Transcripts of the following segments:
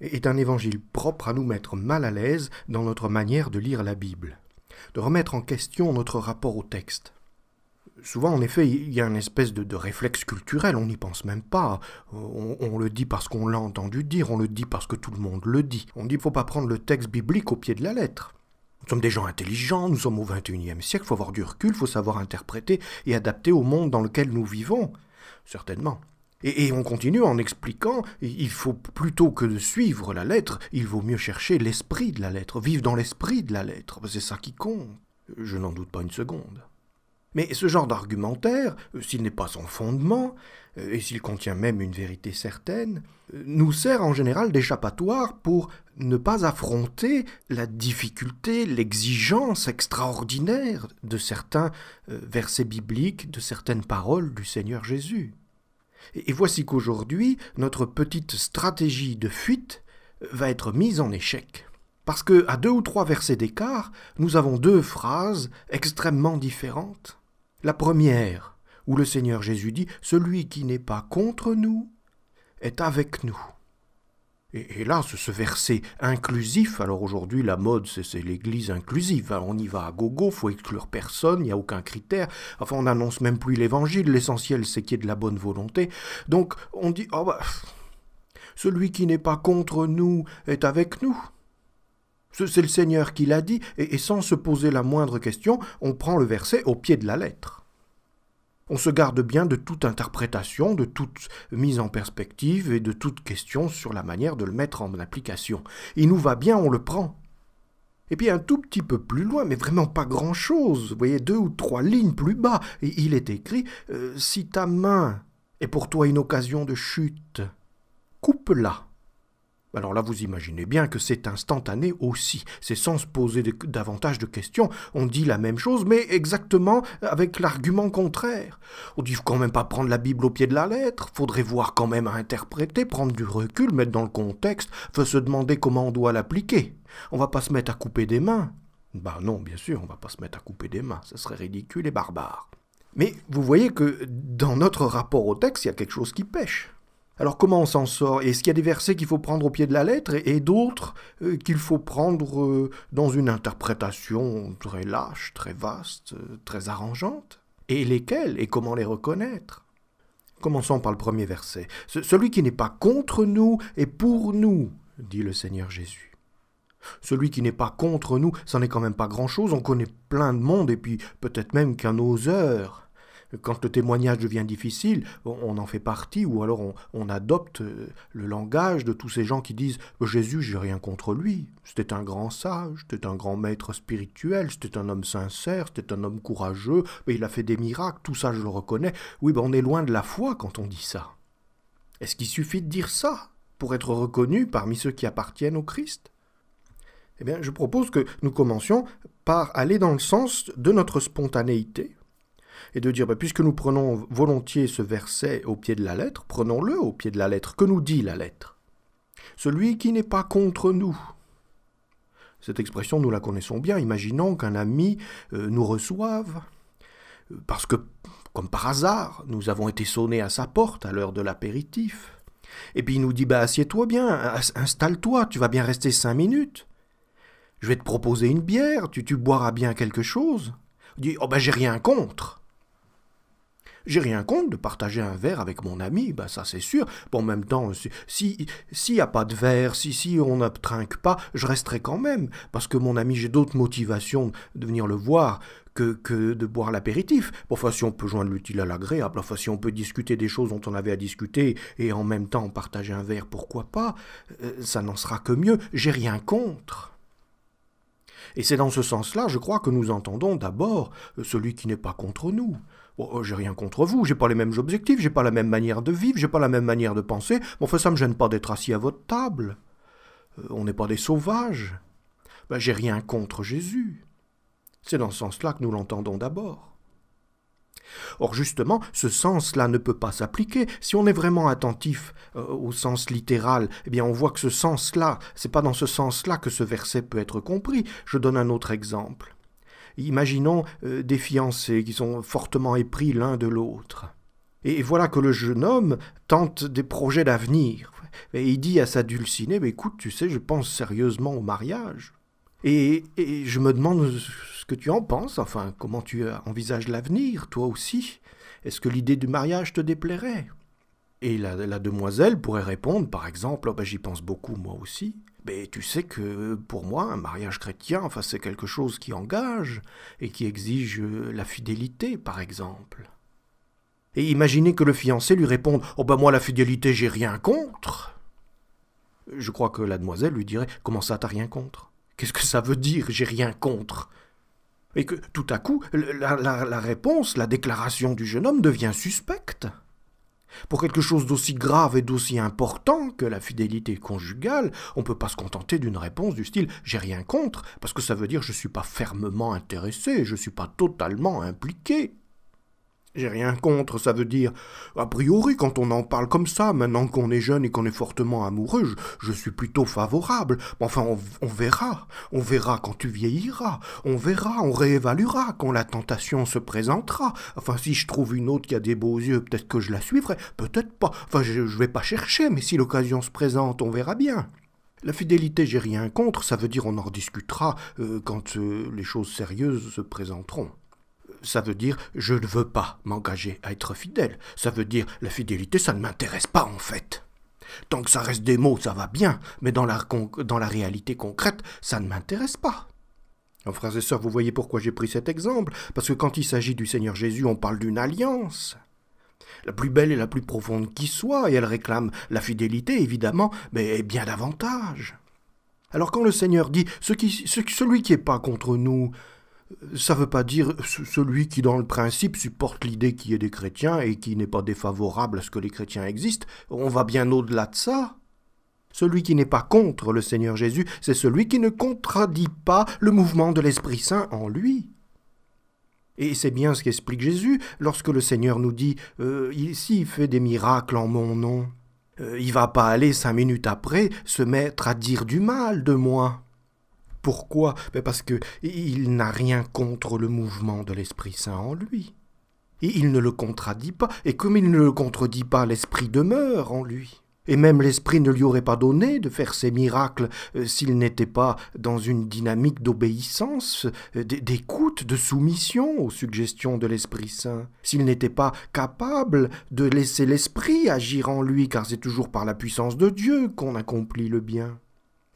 est un évangile propre à nous mettre mal à l'aise dans notre manière de lire la Bible, de remettre en question notre rapport au texte. Souvent, en effet, il y a une espèce de, réflexe culturel, on n'y pense même pas. On, on le dit parce qu'on l'a entendu dire, on le dit parce que tout le monde le dit. On dit qu'il ne faut pas prendre le texte biblique au pied de la lettre. Nous sommes des gens intelligents, nous sommes au XXIe siècle, il faut avoir du recul, il faut savoir interpréter et adapter au monde dans lequel nous vivons. Certainement. Et, on continue en expliquant, il faut plutôt que de suivre la lettre, il vaut mieux chercher l'esprit de la lettre, vivre dans l'esprit de la lettre, c'est ça qui compte. Je n'en doute pas une seconde. Mais ce genre d'argumentaire, euh, s'il n'est pas sans fondement, euh, et s'il contient même une vérité certaine, euh, nous sert en général d'échappatoire pour ne pas affronter la difficulté, l'exigence extraordinaire de certains versets bibliques, de certaines paroles du Seigneur Jésus. Et voici qu'aujourd'hui, notre petite stratégie de fuite va être mise en échec. Parce que, à deux ou trois versets d'écart, nous avons deux phrases extrêmement différentes. La première, où le Seigneur Jésus dit Celui qui n'est pas contre nous est avec nous. Et, là, ce, verset inclusif, alors aujourd'hui la mode c'est l'église inclusive, hein. on y va à gogo, faut exclure personne, il n'y a aucun critère, enfin on n'annonce même plus l'évangile, l'essentiel c'est qu'il y ait de la bonne volonté, donc on dit, oh bah, celui qui n'est pas contre nous est avec nous. C'est le Seigneur qui l'a dit, et sans se poser la moindre question, on prend le verset au pied de la lettre. On se garde bien de toute interprétation, de toute mise en perspective et de toute question sur la manière de le mettre en application. Il nous va bien, on le prend. Et puis un tout petit peu plus loin, mais vraiment pas grand-chose, vous voyez, deux ou trois lignes plus bas, il est écrit euh, Si ta main est pour toi une occasion de chute, coupe-la alors là, vous imaginez bien que c'est instantané aussi. C'est sans se poser davantage de questions. On dit la même chose, mais exactement avec l'argument contraire. On dit faut quand même pas prendre la Bible au pied de la lettre. Faudrait voir quand même à interpréter, prendre du recul, mettre dans le contexte, se demander comment on doit l'appliquer. On va pas se mettre à couper des mains. Bah non, bien sûr, on va pas se mettre à couper des mains. Ce serait ridicule et barbare. Mais vous voyez que dans notre rapport au texte, il y a quelque chose qui pêche. Alors comment on s'en sort Est-ce qu'il y a des versets qu'il faut prendre au pied de la lettre et, d'autres euh, qu'il faut prendre euh, dans une interprétation très lâche, très vaste, euh, très arrangeante Et lesquels et comment les reconnaître Commençons par le premier verset. Celui qui n'est pas contre nous est pour nous, dit le Seigneur Jésus. Celui qui n'est pas contre nous, ça n'est quand même pas grand-chose, on connaît plein de monde et puis peut-être même qu'un oseur quand le témoignage devient difficile, on en fait partie, ou alors on, adopte euh, le langage de tous ces gens qui disent Jésus, j'ai rien contre lui. C'était un grand sage, c'était un grand maître spirituel, c'était un homme sincère, c'était un homme courageux, mais il a fait des miracles, tout ça je le reconnais. Oui, ben on est loin de la foi quand on dit ça. Est-ce qu'il suffit de dire ça pour être reconnu parmi ceux qui appartiennent au Christ Eh bien, je propose que nous commencions par aller dans le sens de notre spontanéité et de dire, bah, puisque nous prenons volontiers ce verset au pied de la lettre, prenons-le au pied de la lettre. Que nous dit la lettre Celui qui n'est pas contre nous. Cette expression, nous la connaissons bien. Imaginons qu'un ami euh, nous reçoive, euh, parce que, comme par hasard, nous avons été sonnés à sa porte à l'heure de l'apéritif. Et puis il nous dit, bah, assieds-toi bien, installe-toi, tu vas bien rester cinq minutes. Je vais te proposer une bière, tu, tu boiras bien quelque chose. Il dit, oh ben j'ai rien contre. J'ai rien contre de partager un verre avec mon ami, bah, ça c'est sûr. Bon, en même temps, s'il si, si a pas de verre, si, si on ne trinque pas, je resterai quand même, parce que mon ami, j'ai d'autres motivations de venir le voir que, que, de boire l'apéritif. Enfin, si on peut joindre l'utile à l'agréable, parfois si on peut discuter des choses dont on avait à discuter et en même temps partager un verre, pourquoi pas euh, Ça n'en sera que mieux, j'ai rien contre. Et c'est dans ce sens-là, je crois, que nous entendons d'abord euh, celui qui n'est pas contre nous, Oh, oh, j'ai rien contre vous, j'ai pas les mêmes objectifs, j'ai pas la même manière de vivre, j'ai pas la même manière de penser, mon enfin ça me gêne pas d'être assis à votre table. Euh, on n'est pas des sauvages. Ben, j'ai rien contre Jésus. C'est dans ce sens-là que nous l'entendons d'abord. Or justement, ce sens-là ne peut pas s'appliquer. Si on est vraiment attentif euh, au sens littéral, eh bien on voit que ce sens-là, c'est pas dans ce sens-là que ce verset peut être compris. Je donne un autre exemple. Imaginons euh, des fiancés qui sont fortement épris l'un de l'autre. Et voilà que le jeune homme tente des projets d'avenir. Et il dit à sa dulcinée, écoute, tu sais, je pense sérieusement au mariage. Et, je me demande ce que tu en penses, enfin, comment tu envisages l'avenir, toi aussi. Est-ce que l'idée du mariage te déplairait Et la, demoiselle pourrait répondre, par exemple, ah ben, j'y pense beaucoup, moi aussi. Mais tu sais que pour moi, un mariage chrétien, enfin, c'est quelque chose qui engage et qui exige euh, la fidélité, par exemple. Et imaginez que le fiancé lui réponde Oh ben moi, la fidélité, j'ai rien contre. Je crois que la demoiselle lui dirait Comment ça, t'as rien contre Qu'est-ce que ça veut dire, j'ai rien contre Et que tout à coup, la réponse, la déclaration du jeune homme devient suspecte. Pour quelque chose d'aussi grave et d'aussi important que la fidélité conjugale, on ne peut pas se contenter d'une réponse du style j'ai rien contre, parce que ça veut dire je ne suis pas fermement intéressé, je ne suis pas totalement impliqué. J'ai rien contre, ça veut dire. A priori, quand on en parle comme ça, maintenant qu'on est jeune et qu'on est fortement amoureux, je, suis plutôt favorable. Enfin, on, verra. On verra quand tu vieilliras. On verra, on réévaluera quand la tentation se présentera. Enfin, si je trouve une autre qui a des beaux yeux, peut-être que je la suivrai. Peut-être pas. Enfin, je, vais pas chercher, mais si l'occasion se présente, on verra bien. La fidélité, j'ai rien contre, ça veut dire on en discutera euh, quand euh, les choses sérieuses se présenteront ça veut dire je ne veux pas m'engager à être fidèle. Ça veut dire la fidélité, ça ne m'intéresse pas en fait. Tant que ça reste des mots, ça va bien, mais dans la, réalité concrète, ça ne m'intéresse pas. En frères et sœurs, vous voyez pourquoi j'ai pris cet exemple, parce que quand il s'agit du Seigneur Jésus, on parle d'une alliance. La plus belle et la plus profonde qui soit, et elle réclame la fidélité, évidemment, mais bien davantage. Alors quand le Seigneur dit ce qui, Celui qui n'est pas contre nous, ça ne veut pas dire celui qui, dans le principe, supporte l'idée qu'il y ait des chrétiens et qui n'est pas défavorable à ce que les chrétiens existent. On va bien au-delà de ça. Celui qui n'est pas contre le Seigneur Jésus, c'est celui qui ne contradit pas le mouvement de l'Esprit Saint en lui. Et c'est bien ce qu'explique Jésus lorsque le Seigneur nous dit S'il euh, fait des miracles en mon nom, il euh, il va pas aller cinq minutes après se mettre à dire du mal de moi. Pourquoi ben, Parce que il n'a rien contre le mouvement de l'Esprit Saint en lui. et Il ne le contredit pas, et comme il ne le contredit pas, l'Esprit demeure en lui. Et même l'Esprit ne lui aurait pas donné de faire ces miracles euh, s'il n'était pas dans une dynamique d'obéissance, euh, d'écoute, de soumission aux suggestions de l'Esprit Saint, s'il n'était pas capable de laisser l'Esprit agir en lui, car c'est toujours par la puissance de Dieu qu'on accomplit le bien.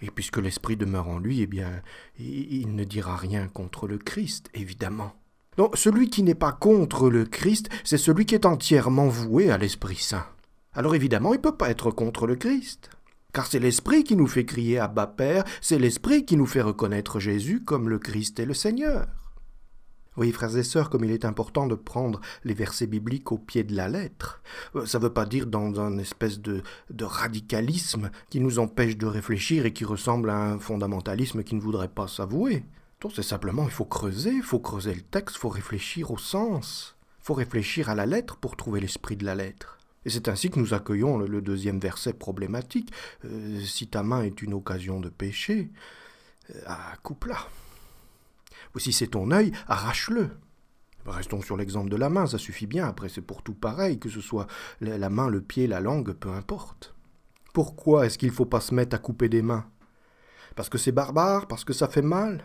Et puisque l'Esprit demeure en lui, eh bien, il ne dira rien contre le Christ, évidemment. Non, celui qui n'est pas contre le Christ, c'est celui qui est entièrement voué à l'Esprit Saint. Alors évidemment, il ne peut pas être contre le Christ. Car c'est l'Esprit qui nous fait crier à bas Père, c'est l'Esprit qui nous fait reconnaître Jésus comme le Christ et le Seigneur. Voyez, frères et sœurs, comme il est important de prendre les versets bibliques au pied de la lettre, euh, ça ne veut pas dire dans un espèce de, radicalisme qui nous empêche de réfléchir et qui ressemble à un fondamentalisme qui ne voudrait pas s'avouer. Donc c'est simplement, il faut creuser, il faut creuser le texte, il faut réfléchir au sens, il faut réfléchir à la lettre pour trouver l'esprit de la lettre. Et c'est ainsi que nous accueillons le, deuxième verset problématique. Euh, si ta main est une occasion de péché, euh, à coupe-la ou si c'est ton œil, arrache-le. Restons sur l'exemple de la main, ça suffit bien, après c'est pour tout pareil, que ce soit la main, le pied, la langue, peu importe. Pourquoi est-ce qu'il ne faut pas se mettre à couper des mains Parce que c'est barbare, parce que ça fait mal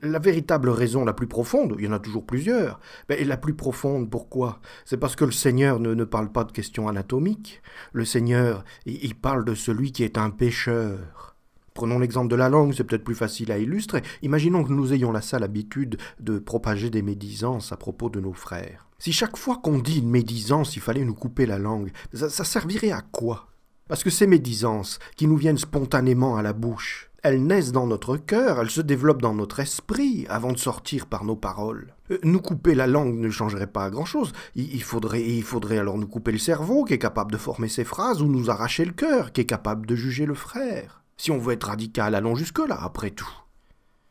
La véritable raison la plus profonde, il y en a toujours plusieurs, mais la plus profonde, pourquoi C'est parce que le Seigneur ne, ne, parle pas de questions anatomiques. Le Seigneur, il parle de celui qui est un pécheur. Prenons l'exemple de la langue, c'est peut-être plus facile à illustrer. Imaginons que nous ayons la sale habitude de propager des médisances à propos de nos frères. Si chaque fois qu'on dit une médisance, il fallait nous couper la langue, ça, servirait à quoi Parce que ces médisances, qui nous viennent spontanément à la bouche, elles naissent dans notre cœur, elles se développent dans notre esprit avant de sortir par nos paroles. Euh, nous couper la langue ne changerait pas grand-chose. Il faudrait, il faudrait alors nous couper le cerveau qui est capable de former ces phrases ou nous arracher le cœur qui est capable de juger le frère. Si on veut être radical, allons jusque-là, après tout.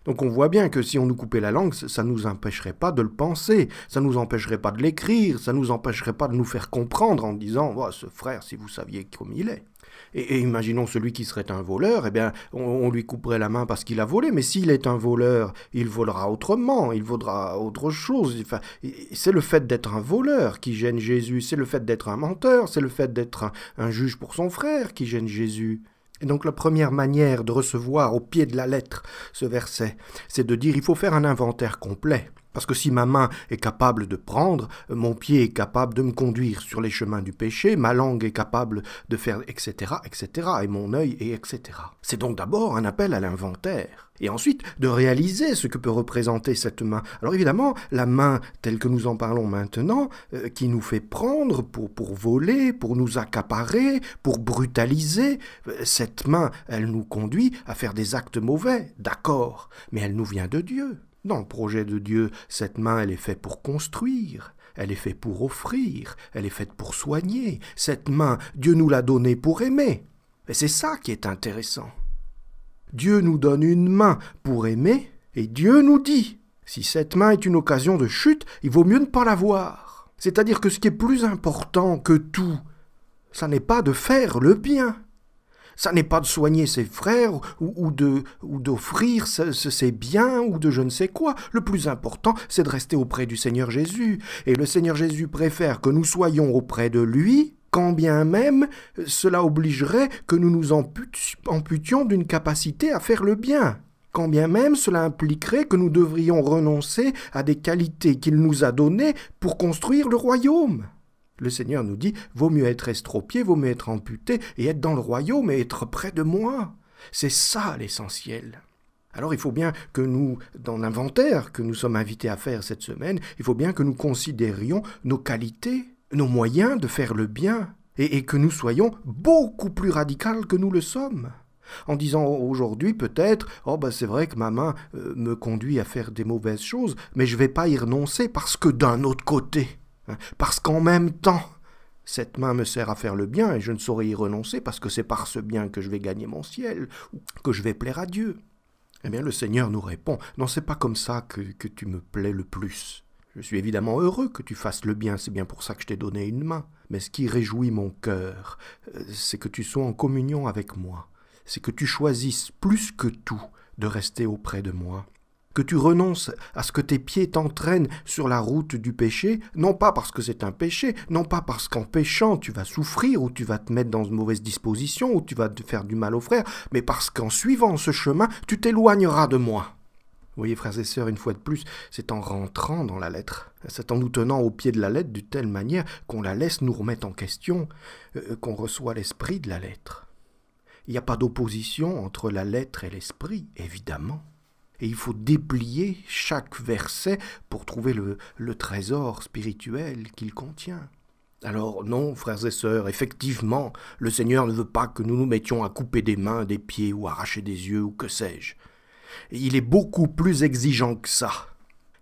Donc on voit bien que si on nous coupait la langue, ça ne nous empêcherait pas de le penser, ça ne nous empêcherait pas de l'écrire, ça ne nous empêcherait pas de nous faire comprendre en disant oh, ce frère, si vous saviez comme il est ⁇ et, imaginons celui qui serait un voleur, eh bien, on, lui couperait la main parce qu'il a volé, mais s'il est un voleur, il volera autrement, il vaudra autre chose. c'est le fait d'être un voleur qui gêne Jésus, c'est le fait d'être un menteur, c'est le fait d'être un juge pour son frère qui gêne Jésus. Et donc la première manière de recevoir au pied de la lettre ce verset, c'est de dire il faut faire un inventaire complet parce que si ma main est capable de prendre, euh, mon pied est capable de me conduire sur les chemins du péché, ma langue est capable de faire etc., etc., et mon œil et etc. C'est donc d'abord un appel à l'inventaire, et ensuite de réaliser ce que peut représenter cette main. Alors évidemment, la main telle que nous en parlons maintenant, euh, qui nous fait prendre pour voler, pour nous accaparer, pour brutaliser, euh, cette main, elle nous conduit à faire des actes mauvais, d'accord, mais elle nous vient de Dieu. Dans le projet de Dieu, cette main, elle est faite pour construire, elle est faite pour offrir, elle est faite pour soigner. Cette main, Dieu nous l'a donnée pour aimer. Et c'est ça qui est intéressant. Dieu nous donne une main pour aimer, et Dieu nous dit, si cette main est une occasion de chute, il vaut mieux ne pas l'avoir. C'est-à-dire que ce qui est plus important que tout, ça n'est pas de faire le bien, ça n'est pas de soigner ses frères ou, d'offrir ses biens ou de je ne sais quoi. Le plus important, c'est de rester auprès du Seigneur Jésus. Et le Seigneur Jésus préfère que nous soyons auprès de lui quand bien même euh, cela obligerait que nous nous amputions d'une capacité à faire le bien, quand bien même cela impliquerait que nous devrions renoncer à des qualités qu'il nous a données pour construire le royaume. Le Seigneur nous dit, vaut mieux être estropié, vaut mieux être amputé et être dans le royaume et être près de moi. C'est ça l'essentiel. Alors il faut bien que nous, dans l'inventaire que nous sommes invités à faire cette semaine, il faut bien que nous considérions nos qualités, nos moyens de faire le bien, et, que nous soyons beaucoup plus radicaux que nous le sommes. En disant aujourd'hui peut-être, oh ben c'est vrai que ma main euh, me conduit à faire des mauvaises choses, mais je ne vais pas y renoncer parce que d'un autre côté, parce qu'en même temps, cette main me sert à faire le bien et je ne saurais y renoncer parce que c'est par ce bien que je vais gagner mon ciel que je vais plaire à Dieu. Eh bien, le Seigneur nous répond Non, c'est pas comme ça que, que tu me plais le plus. Je suis évidemment heureux que tu fasses le bien, c'est bien pour ça que je t'ai donné une main. Mais ce qui réjouit mon cœur, euh, c'est que tu sois en communion avec moi, c'est que tu choisisses plus que tout de rester auprès de moi que tu renonces à ce que tes pieds t'entraînent sur la route du péché, non pas parce que c'est un péché, non pas parce qu'en péchant tu vas souffrir ou tu vas te mettre dans une mauvaise disposition ou tu vas te faire du mal aux frères, mais parce qu'en suivant ce chemin, tu t'éloigneras de moi. Vous voyez, frères et sœurs, une fois de plus, c'est en rentrant dans la lettre, c'est en nous tenant au pied de la lettre de telle manière qu'on la laisse nous remettre en question, euh, euh, qu'on reçoit l'esprit de la lettre. Il n'y a pas d'opposition entre la lettre et l'esprit, évidemment et il faut déplier chaque verset pour trouver le, trésor spirituel qu'il contient. Alors non, frères et sœurs, effectivement, le Seigneur ne veut pas que nous nous mettions à couper des mains, des pieds ou arracher des yeux ou que sais-je. Il est beaucoup plus exigeant que ça.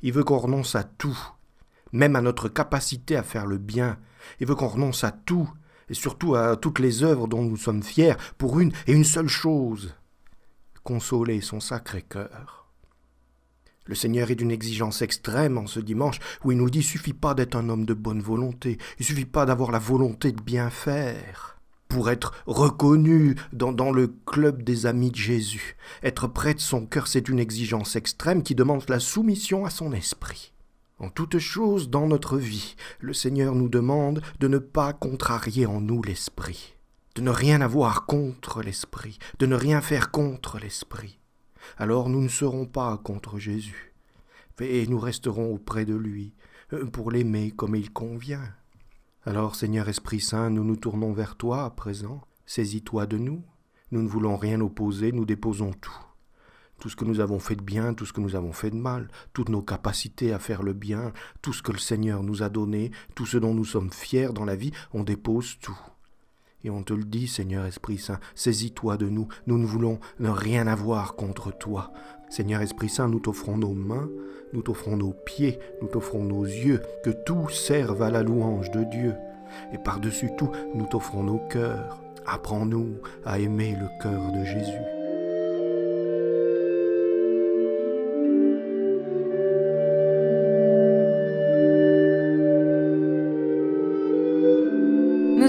Il veut qu'on renonce à tout, même à notre capacité à faire le bien. Il veut qu'on renonce à tout, et surtout à toutes les œuvres dont nous sommes fiers, pour une et une seule chose, consoler son sacré cœur. Le Seigneur est d'une exigence extrême en ce dimanche où il nous dit il suffit pas d'être un homme de bonne volonté, il suffit pas d'avoir la volonté de bien faire pour être reconnu dans, le club des amis de Jésus. Être prêt de son cœur, c'est une exigence extrême qui demande la soumission à son esprit. En toute chose dans notre vie, le Seigneur nous demande de ne pas contrarier en nous l'esprit, de ne rien avoir contre l'esprit, de ne rien faire contre l'esprit alors nous ne serons pas contre Jésus, et nous resterons auprès de lui euh, pour l'aimer comme il convient. Alors Seigneur Esprit Saint, nous nous tournons vers toi à présent, saisis-toi de nous, nous ne voulons rien opposer, nous déposons tout. Tout ce que nous avons fait de bien, tout ce que nous avons fait de mal, toutes nos capacités à faire le bien, tout ce que le Seigneur nous a donné, tout ce dont nous sommes fiers dans la vie, on dépose tout. Et on te le dit, Seigneur Esprit Saint, saisis-toi de nous, nous ne voulons rien avoir contre toi. Seigneur Esprit Saint, nous t'offrons nos mains, nous t'offrons nos pieds, nous t'offrons nos yeux, que tout serve à la louange de Dieu. Et par-dessus tout, nous t'offrons nos cœurs. Apprends-nous à aimer le cœur de Jésus.